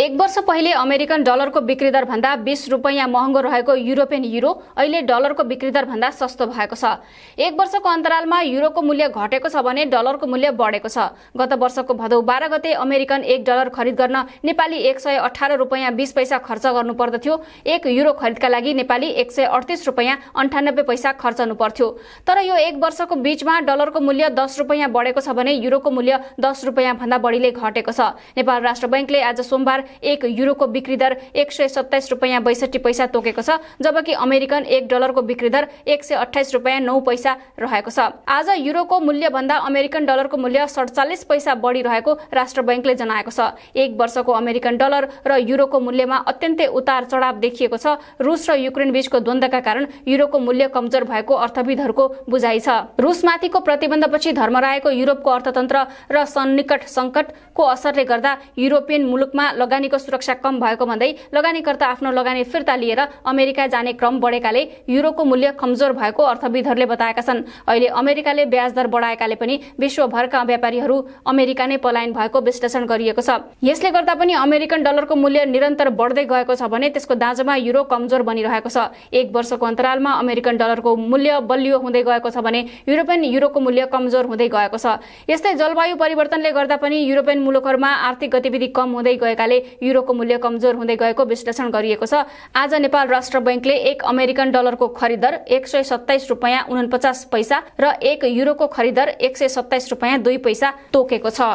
एक वर्ष पहिले अमेरिकन डलरको बिक्री दर भन्दा बिस रुपियाँ महँगो रहेको युरोपियन युरो अहिले डलरको बिक्री दर भन्दा सस्तो भएको छ एक वर्षको अन्तरालमा युरोको मूल्य घटेको छ भने डलरको मूल्य बढेको छ गत वर्षको भदौ बाह्र गते अमेरिकन एक डलर खरिद गर्न नेपाली एक सय अठार रुपियाँ बिस पैसा खर्च गर्नुपर्दथ्यो एक युरो खरिदका लागि नेपाली एक सय अडतिस रुपियाँ अन्ठानब्बे पैसा खर्च पर्थ्यो तर यो एक वर्षको बीचमा डलरको मूल्य दस रुपियाँ बढेको छ भने युरोको मूल्य दस रुपियाँ भन्दा बढीले घटेको छ नेपाल राष्ट्र बैङ्कले आज सोमबार एक युरोको बिक्री दर एक सय सत्ताइस रुपियाँ बैसठी पैसा तोकेको छ जबकि अमेरिकन एक डलरको बिक्री दर एक सय अठाइस रुपियाँ नौ पैसा रहेको छ आज युरोको मूल्यभन्दा अमेरिकन डलरको मूल्य सडचालिस पैसा बढी रहेको राष्ट्र ब्याङ्कले जनाएको छ एक वर्षको अमेरिकन डलर र युरोको मूल्यमा अत्यन्तै उतार चढाव देखिएको छ रुस र युक्रेन बीचको द्वन्द्वका कारण युरोको मूल्य कमजोर भएको अर्थविदहरूको बुझाइ छ रुसमाथिको प्रतिबन्धपछि धर्मराएको युरोपको अर्थतन्त्र र सन्निकट सङ्कटको असरले गर्दा युरोपियन मुलुकमा लगानीको सुरक्षा कम भएको भन्दै लगानीकर्ता आफ्नो लगानी फिर्ता लिएर अमेरिका जाने क्रम बढेकाले युरोको मूल्य कमजोर भएको अर्थविदहरूले बताएका छन् अहिले अमेरिकाले ब्याज दर बढाएकाले पनि विश्वभरका व्यापारीहरू अमेरिका नै पलायन भएको विश्लेषण गरिएको छ यसले गर्दा पनि अमेरिकन डलरको मूल्य निरन्तर बढ्दै गएको छ भने त्यसको दाँजोमा युरो कमजोर बनिरहेको छ एक वर्षको अन्तरालमा अमेरिकन डलरको मूल्य बलियो हुँदै गएको छ भने युरोपियन युरोको मूल्य कमजोर हुँदै गएको छ यस्तै जलवायु परिवर्तनले गर्दा पनि युरोपियन मुलुकहरूमा आर्थिक गतिविधि कम हुँदै गएकाले युरोको मूल्य कमजोर हुँदै गएको विश्लेषण गरिएको छ आज नेपाल राष्ट्र बैङ्कले एक अमेरिकन डलरको खरिदर एक सय सत्ताइस रुपियाँ उनपचास पैसा र एक युरोको खरिदर एक सय सत्ताइस रुपियाँ दुई पैसा तोकेको छ